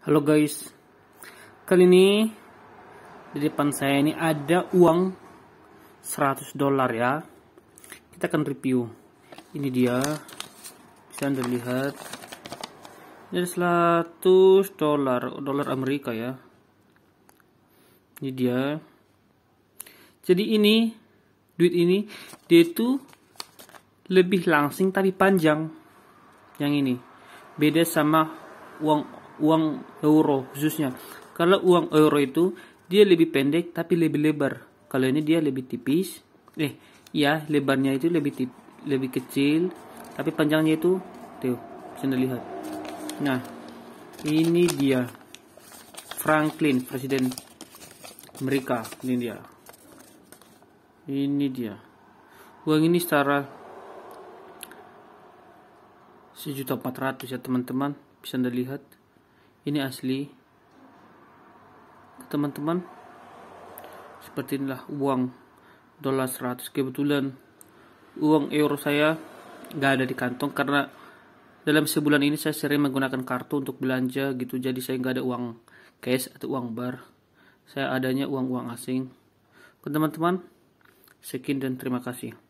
Halo guys, kali ini di depan saya ini ada uang 100 dolar ya. Kita akan review. Ini dia, bisa anda lihat. Ini ada 100 dolar, dolar Amerika ya. Ini dia. Jadi ini, duit ini, dia itu lebih langsing tapi panjang. Yang ini. Beda sama uang uang euro khususnya. Kalau uang euro itu dia lebih pendek tapi lebih lebar. Kalau ini dia lebih tipis. Eh, ya lebarnya itu lebih tip, lebih kecil tapi panjangnya itu tuh bisa lihat. Nah, ini dia Franklin presiden Amerika ini dia. Ini dia. Uang ini setara sejuta empat ratus ya teman-teman bisa anda lihat ini asli teman-teman seperti inilah uang dolar 100 kebetulan uang euro saya nggak ada di kantong karena dalam sebulan ini saya sering menggunakan kartu untuk belanja gitu jadi saya nggak ada uang cash atau uang bar saya adanya uang-uang asing teman-teman sekian dan terima kasih